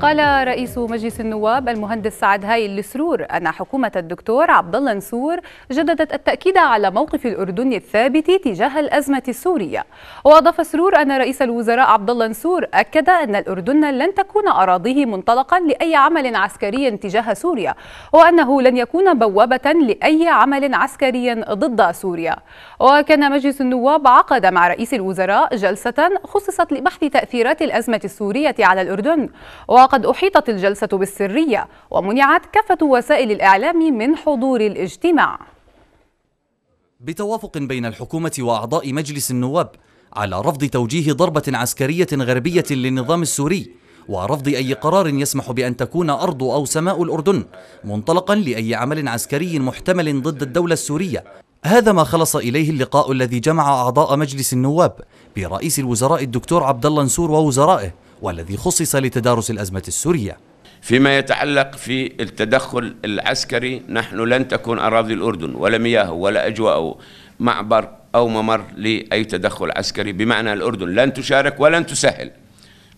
قال رئيس مجلس النواب المهندس سعد هايل لسرور أن حكومة الدكتور عبد الله نسور جددت التأكيد على موقف الأردن الثابت تجاه الأزمة السورية وأضاف سرور أن رئيس الوزراء عبد الله نسور أكد أن الأردن لن تكون أراضيه منطلقا لأي عمل عسكري تجاه سوريا وأنه لن يكون بوابة لأي عمل عسكري ضد سوريا وكان مجلس النواب عقد مع رئيس الوزراء جلسة خصصت لبحث تأثيرات الأزمة السورية على الأردن وقد وقد أحيطت الجلسة بالسرية ومنعت كافة وسائل الإعلام من حضور الاجتماع بتوافق بين الحكومة وأعضاء مجلس النواب على رفض توجيه ضربة عسكرية غربية للنظام السوري ورفض أي قرار يسمح بأن تكون أرض أو سماء الأردن منطلقا لأي عمل عسكري محتمل ضد الدولة السورية هذا ما خلص إليه اللقاء الذي جمع أعضاء مجلس النواب برئيس الوزراء الدكتور عبد الله نسور ووزرائه والذي خصص لتدارس الأزمة السورية فيما يتعلق في التدخل العسكري نحن لن تكون أراضي الأردن ولا مياهه ولا أجواءه معبر أو ممر لأي تدخل عسكري بمعنى الأردن لن تشارك ولن تسهل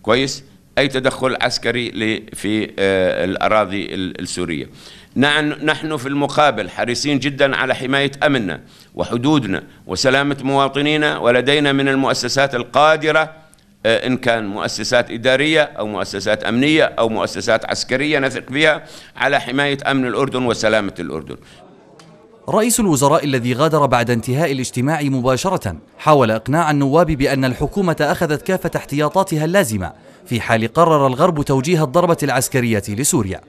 كويس أي تدخل عسكري في آه، الأراضي السورية نحن في المقابل حريصين جدا على حماية أمننا وحدودنا وسلامة مواطنينا ولدينا من المؤسسات القادرة آه، إن كان مؤسسات إدارية أو مؤسسات أمنية أو مؤسسات عسكرية نثق بها على حماية أمن الأردن وسلامة الأردن رئيس الوزراء الذي غادر بعد انتهاء الاجتماع مباشرة حاول إقناع النواب بأن الحكومة أخذت كافة احتياطاتها اللازمة في حال قرر الغرب توجيه الضربة العسكرية لسوريا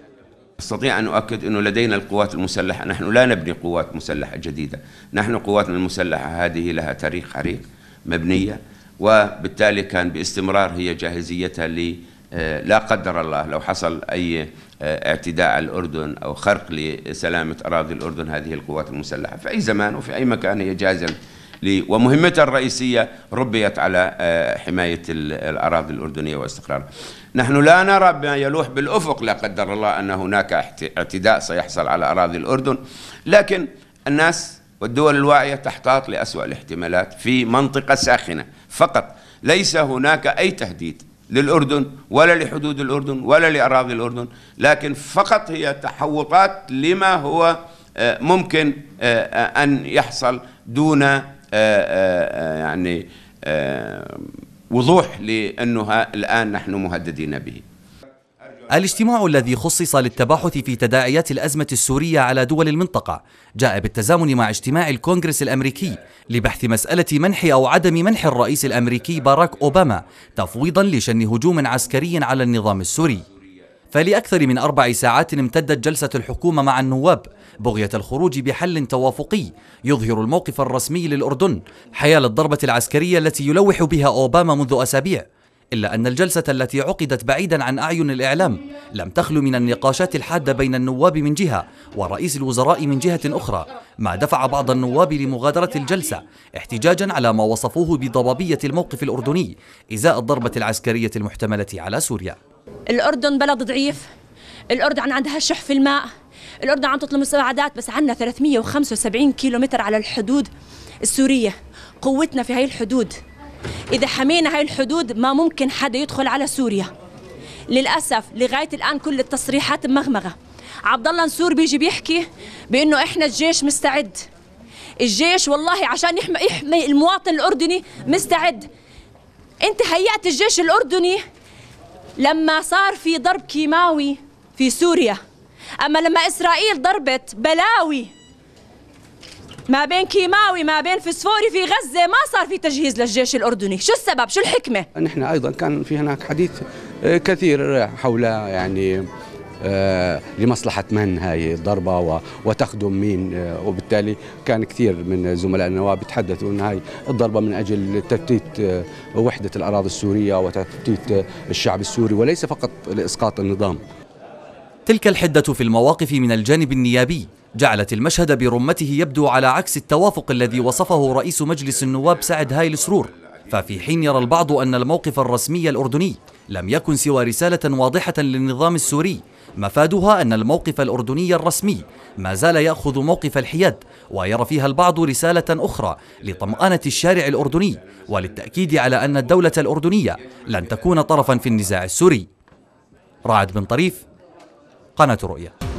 استطيع ان اؤكد انه لدينا القوات المسلحه، نحن لا نبني قوات مسلحه جديده، نحن قواتنا المسلحه هذه لها تاريخ عريق مبنيه وبالتالي كان باستمرار هي جاهزيتها ل آه، لا قدر الله لو حصل أي آه، اعتداء على الأردن أو خرق لسلامة أراضي الأردن هذه القوات المسلحة في أي زمان وفي أي مكان هي جاهزة ومهمتها الرئيسية ربيت على آه، حماية الأراضي الأردنية واستقرارها نحن لا نرى ما يلوح بالأفق لا قدر الله أن هناك اعتداء سيحصل على أراضي الأردن لكن الناس والدول الواعية تحتاط لاسوء الاحتمالات في منطقة ساخنة فقط ليس هناك أي تهديد للأردن ولا لحدود الأردن ولا لأراضي الأردن لكن فقط هي تحوطات لما هو آه، ممكن آه، أن يحصل دون آه، يعني وضوح لأنها الآن نحن مهددين به الاجتماع الذي خصص للتباحث في تداعيات الأزمة السورية على دول المنطقة جاء بالتزامن مع اجتماع الكونغرس الأمريكي لبحث مسألة منح أو عدم منح الرئيس الأمريكي باراك أوباما تفويضا لشن هجوم عسكري على النظام السوري فلأكثر من أربع ساعات امتدت جلسة الحكومة مع النواب بغية الخروج بحل توافقي يظهر الموقف الرسمي للأردن حيال الضربة العسكرية التي يلوح بها أوباما منذ أسابيع إلا أن الجلسة التي عقدت بعيدا عن أعين الإعلام لم تخلو من النقاشات الحادة بين النواب من جهة ورئيس الوزراء من جهة أخرى ما دفع بعض النواب لمغادرة الجلسة احتجاجا على ما وصفوه بضبابية الموقف الأردني إزاء الضربة العسكرية المحتملة على سوريا الأردن بلد ضعيف الأردن عندها شح في الماء الأردن عم تطلب مساعدات بس عندنا 375 كيلومتر على الحدود السورية قوتنا في هاي الحدود إذا حمينا هاي الحدود ما ممكن حدا يدخل على سوريا للأسف لغاية الآن كل التصريحات مغمغة عبد الله نسور بيجي بيحكي بأنه إحنا الجيش مستعد الجيش والله عشان يحمي, يحمي المواطن الأردني مستعد أنت هيأت الجيش الأردني لما صار في ضرب كيماوي في سوريا أما لما إسرائيل ضربت بلاوي ما بين كيماوي ما بين فسفوري في غزة ما صار في تجهيز للجيش الأردني شو السبب شو الحكمة؟ نحن أيضا كان في هناك حديث آه، كثير حول يعني آه، لمصلحة من هاي الضربة وتخدم مين آه، وبالتالي كان كثير من زملاء النواب يتحدثوا أن هاي الضربة من أجل تفتيت وحدة الأراضي السورية وتفتيت الشعب السوري وليس فقط لإسقاط النظام تلك الحدة في المواقف من الجانب النيابي جعلت المشهد برمته يبدو على عكس التوافق الذي وصفه رئيس مجلس النواب سعد هايل سرور ففي حين يرى البعض أن الموقف الرسمي الأردني لم يكن سوى رسالة واضحة للنظام السوري مفادها أن الموقف الأردني الرسمي ما زال يأخذ موقف الحياد ويرى فيها البعض رسالة أخرى لطمأنة الشارع الأردني وللتأكيد على أن الدولة الأردنية لن تكون طرفا في النزاع السوري رعد بن طريف قناة رؤيا